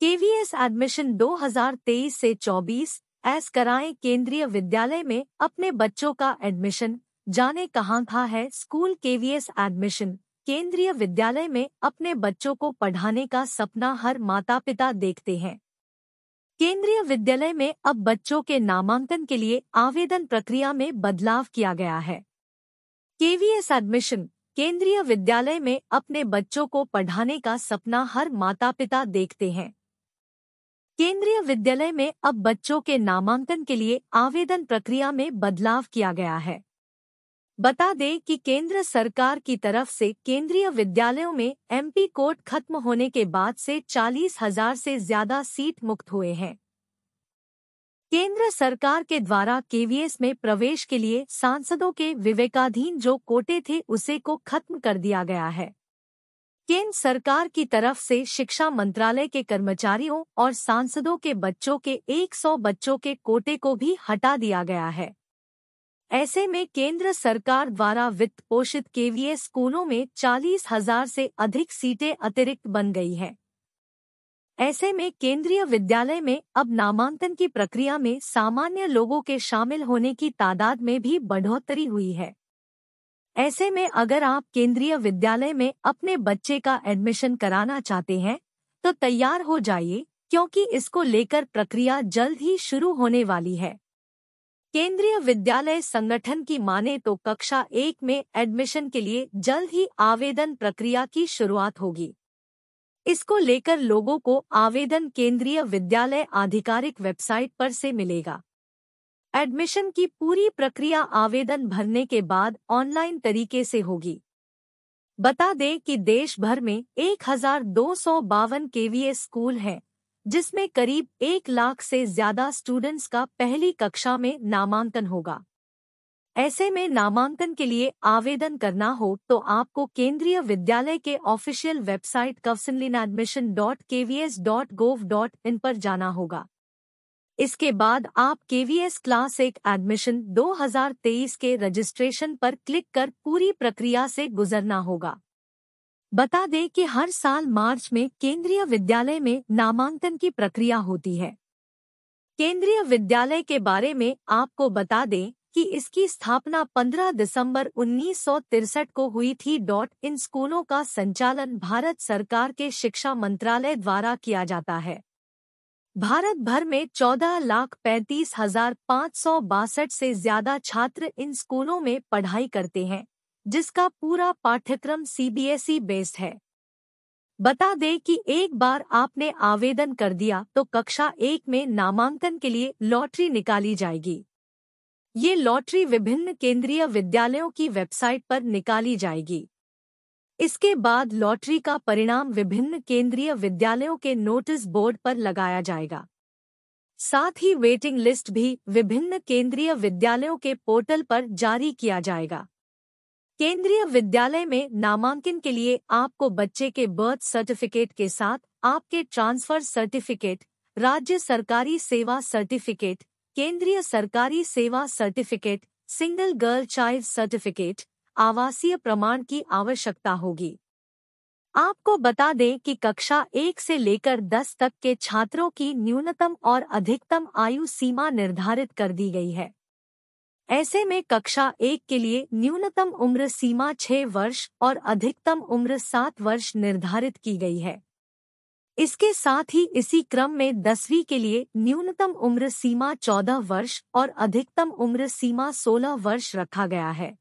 KVS admission 2023 से 24 S कराएं केंद्रीय विद्यालय में अपने बच्चों का एडमिशन जाने कहां था है स्कूल केवीएस एडमिशन केंद्रीय विद्यालय में अपने बच्चों को पढ़ाने का सपना हर माता पिता देखते हैं केंद्रीय विद्यालय में अब बच्चों के नामांकन के लिए आवेदन प्रक्रिया में बदलाव किया गया है केवीएस एडमिशन केंद्रीय विद्यालय में अपने बच्चों को पढ़ाने का सपना हर माता पिता देखते हैं केंद्रीय विद्यालय में अब बच्चों के नामांकन के लिए आवेदन प्रक्रिया में बदलाव किया गया है बता दें कि केंद्र सरकार की तरफ से केंद्रीय विद्यालयों में एमपी कोर्ट खत्म होने के बाद से चालीस हजार से ज्यादा सीट मुक्त हुए हैं केंद्र सरकार के द्वारा केवीएस में प्रवेश के लिए सांसदों के विवेकाधीन जो कोटे थे उसे को खत्म कर दिया गया है केंद्र सरकार की तरफ से शिक्षा मंत्रालय के कर्मचारियों और सांसदों के बच्चों के 100 बच्चों के कोटे को भी हटा दिया गया है ऐसे में केंद्र सरकार द्वारा वित्त पोषित केवीए स्कूलों में चालीस हजार से अधिक सीटें अतिरिक्त बन गई हैं ऐसे में केंद्रीय विद्यालय में अब नामांकन की प्रक्रिया में सामान्य लोगों के शामिल होने की तादाद में भी बढ़ोतरी हुई है ऐसे में अगर आप केंद्रीय विद्यालय में अपने बच्चे का एडमिशन कराना चाहते हैं तो तैयार हो जाइए क्योंकि इसको लेकर प्रक्रिया जल्द ही शुरू होने वाली है केंद्रीय विद्यालय संगठन की माने तो कक्षा एक में एडमिशन के लिए जल्द ही आवेदन प्रक्रिया की शुरुआत होगी इसको लेकर लोगों को आवेदन केंद्रीय विद्यालय आधिकारिक वेबसाइट पर से मिलेगा एडमिशन की पूरी प्रक्रिया आवेदन भरने के बाद ऑनलाइन तरीके से होगी बता दें कि देश भर में एक हजार दो सौ बावन केवीए स्कूल हैं, जिसमें करीब एक लाख से ज्यादा स्टूडेंट्स का पहली कक्षा में नामांकन होगा ऐसे में नामांकन के लिए आवेदन करना हो तो आपको केंद्रीय विद्यालय के ऑफिशियल वेबसाइट कवसिनलिन admission dot dot gov dot in पर जाना होगा इसके बाद आप केवीएस क्लास एक एडमिशन 2023 के रजिस्ट्रेशन पर क्लिक कर पूरी प्रक्रिया से गुजरना होगा बता दें कि हर साल मार्च में केंद्रीय विद्यालय में नामांकन की प्रक्रिया होती है केंद्रीय विद्यालय के बारे में आपको बता दें कि इसकी स्थापना 15 दिसंबर उन्नीस को हुई थी डॉट इन स्कूलों का संचालन भारत सरकार के शिक्षा मंत्रालय द्वारा किया जाता है भारत भर में चौदह लाख पैंतीस हजार पाँच सौ बासठ से ज्यादा छात्र इन स्कूलों में पढ़ाई करते हैं जिसका पूरा पाठ्यक्रम सीबीएसई बेस्ड e है बता दें कि एक बार आपने आवेदन कर दिया तो कक्षा एक में नामांकन के लिए लॉटरी निकाली जाएगी ये लॉटरी विभिन्न केंद्रीय विद्यालयों की वेबसाइट पर निकाली जाएगी इसके बाद लॉटरी का परिणाम विभिन्न केंद्रीय विद्यालयों के नोटिस बोर्ड पर लगाया जाएगा साथ ही वेटिंग लिस्ट भी विभिन्न केंद्रीय विद्यालयों के पोर्टल पर जारी किया जाएगा केंद्रीय विद्यालय में नामांकन के लिए आपको बच्चे के बर्थ सर्टिफिकेट के साथ आपके ट्रांसफर सर्टिफिकेट राज्य सरकारी सेवा सर्टिफिकेट केंद्रीय सरकारी सेवा certificate single girl child certificate आवासीय प्रमाण की आवश्यकता होगी आपको बता दें कि कक्षा एक से लेकर दस तक के छात्रों की न्यूनतम और अधिकतम आयु सीमा निर्धारित कर दी गई है ऐसे में कक्षा एक के लिए न्यूनतम उम्र सीमा छह वर्ष और अधिकतम उम्र सात वर्ष निर्धारित की गई है इसके साथ ही इसी क्रम में दसवीं के लिए न्यूनतम उम्र सीमा चौदह वर्ष और अधिकतम उम्र सीमा सोलह वर्ष रखा गया है